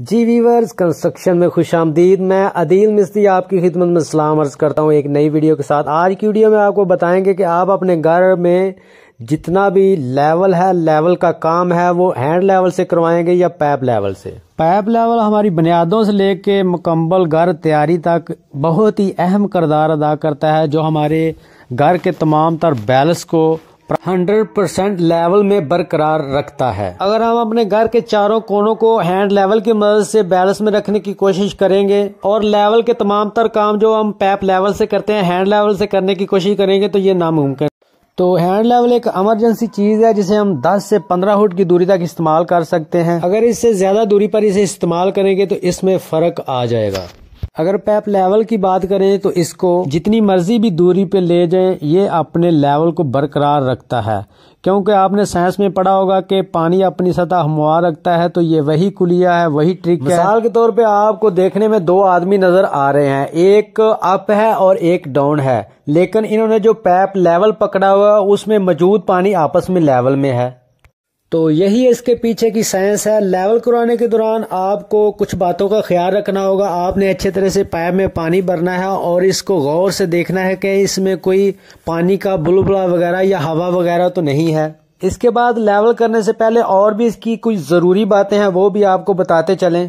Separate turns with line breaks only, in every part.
जी viewers construction में खुश आमदीद मैं अदील मिस्त्री आपकी खिदमत में सलाम अर्ज़ करता हूँ एक नई वीडियो के साथ आज की वीडियो में आपको बताएंगे कि आप अपने घर में जितना भी लेवल है लेवल का काम है वो हैंड लेवल से करवाएंगे या पैप लेवल से पैप लेवल हमारी बुनियादों से लेके मुकम्मल घर तैयारी तक बहुत ही अहम करदार अदा करता है जो हमारे घर के तमाम तर को हंड्रेड परसेंट लेवल में बरकरार रखता है अगर हम अपने घर के चारों कोनों को हैंड लेवल की मदद से बैलेंस में रखने की कोशिश करेंगे और लेवल के तमाम तर काम जो हम पैप लेवल से करते हैं हैंड लेवल से करने की कोशिश करेंगे तो ये नामुमकिन तो हैंड लेवल एक इमरजेंसी चीज है जिसे हम 10 से 15 फुट की दूरी तक इस्तेमाल कर सकते हैं अगर इससे ज्यादा दूरी पर इसे इस्तेमाल करेंगे तो इसमें फर्क आ जाएगा अगर पैप लेवल की बात करें तो इसको जितनी मर्जी भी दूरी पे ले जाएं ये अपने लेवल को बरकरार रखता है क्योंकि आपने साइंस में पढ़ा होगा कि पानी अपनी सतह हमवा रखता है तो ये वही कुलिया है वही ट्रिक है मिसाल के तौर पे आपको देखने में दो आदमी नजर आ रहे हैं एक अप है और एक डाउन है लेकिन इन्होंने जो पैप लेवल पकड़ा हुआ उसमें मौजूद पानी आपस में लेवल में है तो यही है इसके पीछे की साइंस है लेवल करवाने के दौरान आपको कुछ बातों का ख्याल रखना होगा आपने अच्छे तरह से पाइप में पानी भरना है और इसको गौर से देखना है कि इसमें कोई पानी का बुलबुला वगैरह या हवा वगैरह तो नहीं है इसके बाद लेवल करने से पहले और भी इसकी कुछ ज़रूरी बातें हैं वो भी आपको बताते चलें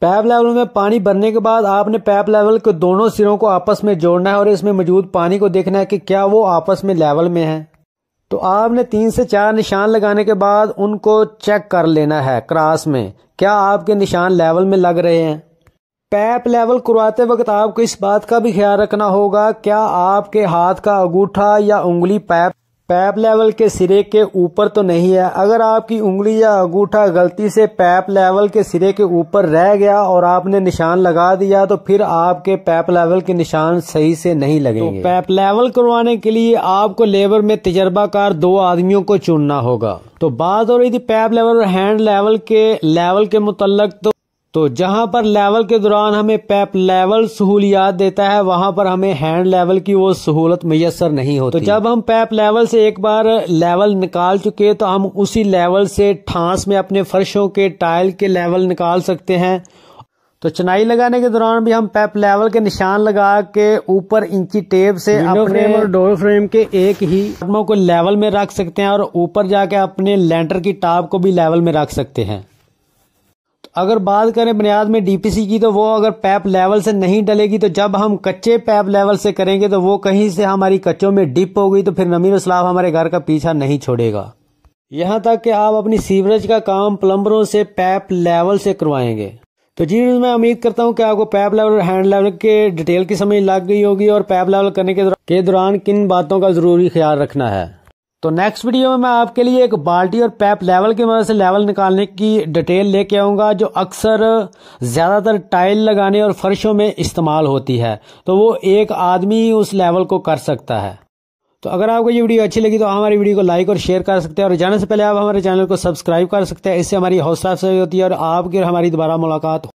पैप लेवल में पानी भरने के बाद आपने पैप लेवल के दोनों सिरों को आपस में जोड़ना है और इसमें मौजूद पानी को देखना है कि क्या वो आपस में लेवल में है तो आपने तीन से चार निशान लगाने के बाद उनको चेक कर लेना है क्रास में क्या आपके निशान लेवल में लग रहे हैं पैप लेवल करवाते वक्त आपको इस बात का भी ख्याल रखना होगा क्या आपके हाथ का अंगूठा या उंगली पैप पैप लेवल के सिरे के ऊपर तो नहीं है अगर आपकी उंगली या अंगूठा गलती से पैप लेवल के सिरे के ऊपर रह गया और आपने निशान लगा दिया तो फिर आपके पैप लेवल के निशान सही से नहीं तो लगेंगे तो पैप लेवल करवाने के लिए आपको लेबर में तजर्बाकार दो आदमियों को चुनना होगा तो बात हो रही थी पैप लेवल और हैंड लेवल के लेवल के मुतल तो तो जहां पर लेवल के दौरान हमें पैप लेवल सहूलियात देता है वहां पर हमें हैंड लेवल की वो सहूलत मैसर नहीं होती तो जब हम पैप लेवल से एक बार लेवल निकाल चुके तो हम उसी लेवल से ठांस में अपने फर्शों के टाइल के लेवल निकाल सकते हैं तो चनाई लगाने के दौरान भी हम पैप लेवल के निशान लगा के ऊपर इंची टेप से अपने फ्रेम और डोर फ्रेम के एक ही को लेवल में रख सकते हैं और ऊपर जाके अपने लैंडर की टाप को भी लेवल में रख सकते हैं अगर बात करें बुनियाद में डीपीसी की तो वो अगर पैप लेवल से नहीं डलेगी तो जब हम कच्चे पैप लेवल से करेंगे तो वो कहीं से हमारी कच्चों में डिप हो गई तो फिर नमीन सलाब हमारे घर का पीछा नहीं छोड़ेगा यहाँ तक कि आप अपनी सीवरेज का काम प्लम्बरों से पैप लेवल से करवाएंगे तो जी मैं उम्मीद करता हूँ कि आपको पैप लेवल और हैंड लेवल के डिटेल की समझ लग गई होगी और पैप लेवल करने के दौरान किन बातों का जरूरी ख्याल रखना है तो नेक्स्ट वीडियो में मैं आपके लिए एक बाल्टी और पैप लेवल की मदद से लेवल निकालने की डिटेल लेके आऊँगा जो अक्सर ज़्यादातर टाइल लगाने और फर्शों में इस्तेमाल होती है तो वो एक आदमी ही उस लेवल को कर सकता है तो अगर आपको ये वीडियो अच्छी लगी तो हमारी वीडियो को लाइक और शेयर कर सकते हैं और जाने से पहले आप हमारे चैनल को सब्सक्राइब कर सकते हैं इससे हमारी हौसला अफजाई होती है और आपकी और हमारी दोबारा मुलाकात